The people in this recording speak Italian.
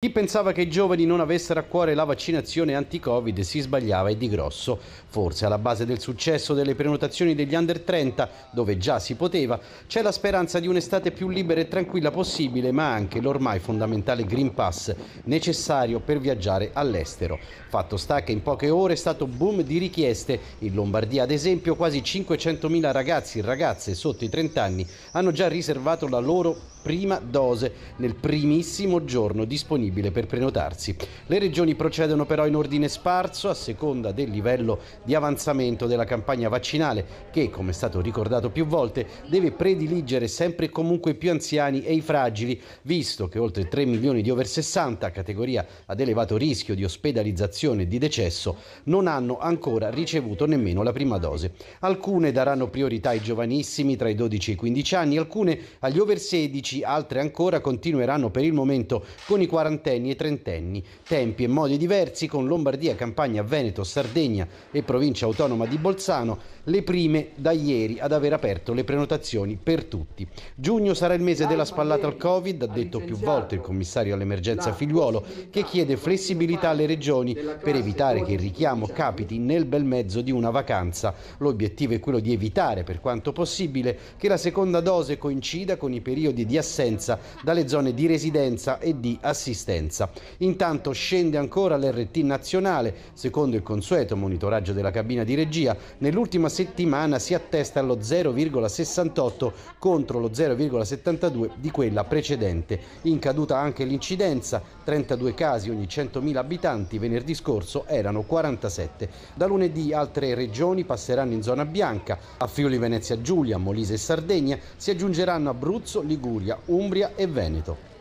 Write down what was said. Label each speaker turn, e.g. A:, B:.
A: Chi pensava che i giovani non avessero a cuore la vaccinazione anti-Covid si sbagliava e di grosso. Forse alla base del successo delle prenotazioni degli under 30, dove già si poteva, c'è la speranza di un'estate più libera e tranquilla possibile, ma anche l'ormai fondamentale Green Pass necessario per viaggiare all'estero. Fatto sta che in poche ore è stato boom di richieste. In Lombardia, ad esempio, quasi 500.000 ragazzi e ragazze sotto i 30 anni hanno già riservato la loro prima dose nel primissimo giorno disponibile disponibile per prenotarsi. Le regioni procedono però in ordine sparso a seconda del livello di avanzamento della campagna vaccinale che, come è stato ricordato più volte, deve prediligere sempre e comunque i più anziani e i fragili, visto che oltre 3 milioni di over 60, categoria ad elevato rischio di ospedalizzazione e di decesso, non hanno ancora ricevuto nemmeno la prima dose. Alcune daranno priorità ai giovanissimi tra i 12 e i 15 anni, alcune agli over 16, altre ancora continueranno per il momento con i 40 quarantenni e trentenni, tempi e modi diversi con Lombardia, Campania, Veneto, Sardegna e provincia autonoma di Bolzano, le prime da ieri ad aver aperto le prenotazioni per tutti. Giugno sarà il mese della spallata al Covid, ha detto più volte il commissario all'emergenza figliuolo, che chiede flessibilità alle regioni per evitare che il richiamo capiti nel bel mezzo di una vacanza. L'obiettivo è quello di evitare, per quanto possibile, che la seconda dose coincida con i periodi di assenza dalle zone di residenza e di assistenza assistenza. Intanto scende ancora l'RT nazionale, secondo il consueto monitoraggio della cabina di regia, nell'ultima settimana si attesta allo 0,68 contro lo 0,72 di quella precedente. In caduta anche l'incidenza, 32 casi ogni 100.000 abitanti, venerdì scorso erano 47. Da lunedì altre regioni passeranno in zona bianca, a Friuli Venezia Giulia, Molise e Sardegna si aggiungeranno Abruzzo, Liguria, Umbria e Veneto.